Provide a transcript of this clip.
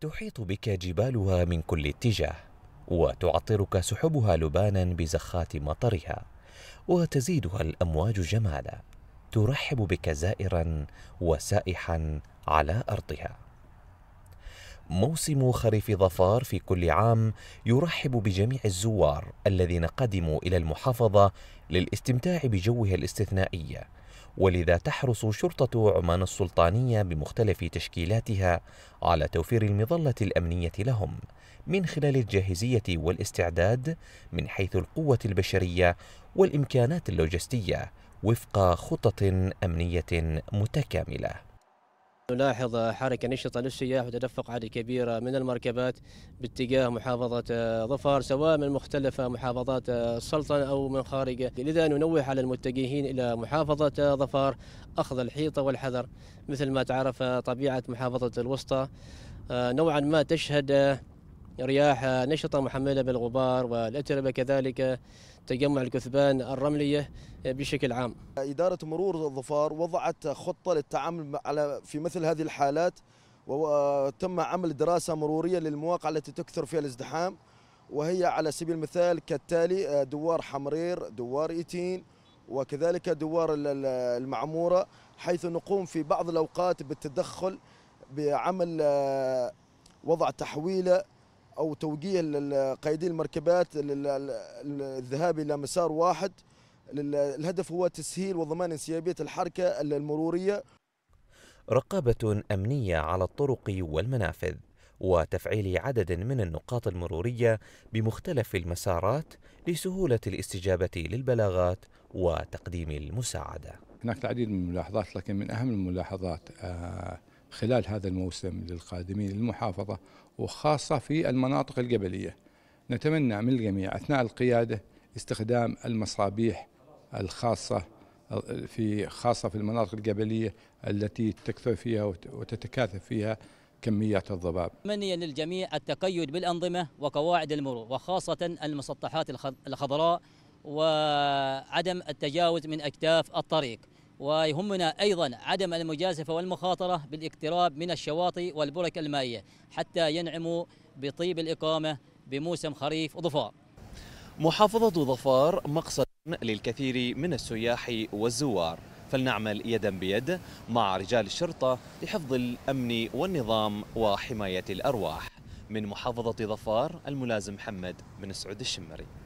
تحيط بك جبالها من كل اتجاه وتعطرك سحبها لبانا بزخات مطرها وتزيدها الامواج جمالا ترحب بك زائرا وسائحا على ارضها موسم خريف ظفار في كل عام يرحب بجميع الزوار الذين قدموا إلى المحافظة للاستمتاع بجوها الاستثنائي ولذا تحرص شرطة عمان السلطانية بمختلف تشكيلاتها على توفير المظلة الأمنية لهم من خلال الجاهزية والاستعداد من حيث القوة البشرية والإمكانات اللوجستية وفق خطط أمنية متكاملة نلاحظ حركة نشطة للسياح وتدفق عدد كبير من المركبات باتجاه محافظة آه، ظفار سواء من مختلف محافظات السلطنة آه، أو من خارجه لذا ننوه على المتجهين إلى محافظة آه، ظفار أخذ الحيطة والحذر مثل ما تعرف طبيعة محافظة الوسطى نوعا ما تشهد رياح نشطة محملة بالغبار والأتربة كذلك تجمع الكثبان الرملية بشكل عام إدارة مرور الظفار وضعت خطة للتعامل على في مثل هذه الحالات وتم عمل دراسة مرورية للمواقع التي تكثر فيها الازدحام وهي على سبيل المثال كالتالي دوار حمرير دوار إيتين وكذلك دوار المعمورة حيث نقوم في بعض الأوقات بالتدخل بعمل آه، وضع تحويله او توجيه قائدي المركبات للذهاب الى مسار واحد الهدف هو تسهيل وضمان انسيابيه الحركه المروريه رقابه امنيه على الطرق والمنافذ وتفعيل عدد من النقاط المروريه بمختلف المسارات لسهوله الاستجابه للبلاغات وتقديم المساعده هناك العديد من الملاحظات لكن من اهم الملاحظات آه خلال هذا الموسم للقادمين للمحافظة وخاصة في المناطق الجبلية نتمنى من الجميع أثناء القيادة استخدام المصابيح الخاصة في خاصة في المناطق الجبلية التي تكثر فيها وتتكاثف فيها كميات الضباب مني للجميع التقيد بالأنظمة وقواعد المرور وخاصة المسطحات الخضراء وعدم التجاوز من أكتاف الطريق ويهمنا أيضا عدم المجازفة والمخاطرة بالاقتراب من الشواطئ والبرك المائية حتى ينعموا بطيب الإقامة بموسم خريف ظفار محافظة ظفار مقصد للكثير من السياح والزوار فلنعمل يدا بيد مع رجال الشرطة لحفظ الأمن والنظام وحماية الأرواح من محافظة ظفار الملازم محمد بن سعود الشمري